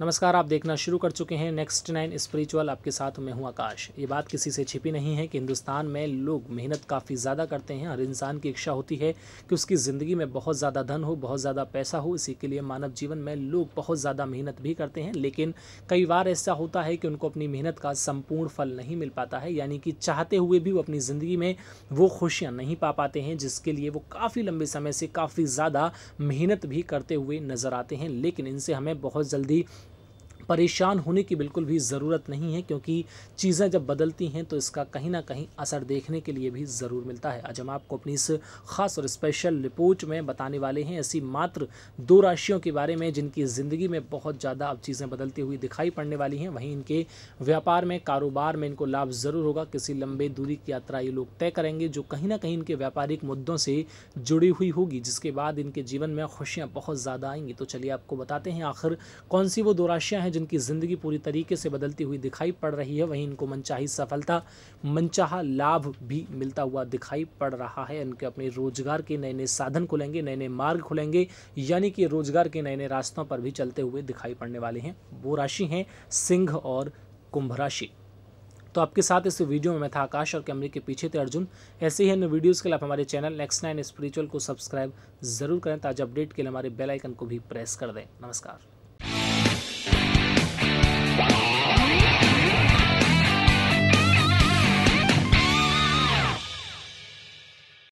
नमस्कार आप देखना शुरू कर चुके हैं नेक्स्ट नाइन स्पिरिचुअल आपके साथ मैं हूं आकाश ये बात किसी से छिपी नहीं है कि हिंदुस्तान में लोग मेहनत काफ़ी ज़्यादा करते हैं हर इंसान की इच्छा होती है कि उसकी ज़िंदगी में बहुत ज़्यादा धन हो बहुत ज़्यादा पैसा हो इसी के लिए मानव जीवन में लोग बहुत ज़्यादा मेहनत भी करते हैं लेकिन कई बार ऐसा होता है कि उनको अपनी मेहनत का संपूर्ण फल नहीं मिल पाता है यानी कि चाहते हुए भी वो अपनी ज़िंदगी में वो खुशियाँ नहीं पा पाते हैं जिसके लिए वो काफ़ी लंबे समय से काफ़ी ज़्यादा मेहनत भी करते हुए नज़र आते हैं लेकिन इनसे हमें बहुत जल्दी परेशान होने की बिल्कुल भी ज़रूरत नहीं है क्योंकि चीज़ें जब बदलती हैं तो इसका कहीं ना कहीं असर देखने के लिए भी ज़रूर मिलता है आज हम आपको अपनी इस खास और स्पेशल रिपोर्ट में बताने वाले हैं ऐसी मात्र दो राशियों के बारे में जिनकी ज़िंदगी में बहुत ज़्यादा अब चीज़ें बदलती हुई दिखाई पड़ने वाली हैं वहीं इनके व्यापार में कारोबार में इनको लाभ ज़रूर होगा किसी लंबे दूरी की यात्रा ये लोग तय करेंगे जो कहीं ना कहीं इनके व्यापारिक मुद्दों से जुड़ी हुई होगी जिसके बाद इनके जीवन में खुशियाँ बहुत ज़्यादा आएंगी तो चलिए आपको बताते हैं आखिर कौन सी वो दो राशियाँ हैं हैं जिनकी ज़िंदगी पूरी तरीके से बदलती हुई दिखाई पड़ रही है वहीं इनको मनचाही सफलता मनचाहा लाभ भी मिलता हुआ दिखाई पड़ रहा है इनके अपने रोजगार के नए नए साधन खुलेंगे नए नए मार्ग खुलेंगे यानी कि रोजगार के नए नए रास्तों पर भी चलते हुए दिखाई पड़ने वाले हैं वो राशि हैं सिंह और कुंभ राशि तो आपके साथ इस वीडियो में मैं था आकाश और कैमरे के पीछे थे अर्जुन ऐसे ही अन्य वीडियोस के लिए आप हमारे चैनल नेक्स्ट नाइन स्पिरिचुअल को सब्सक्राइब जरूर करें ताज़ा अपडेट के लिए हमारे बेल आइकन को भी प्रेस कर दें नमस्कार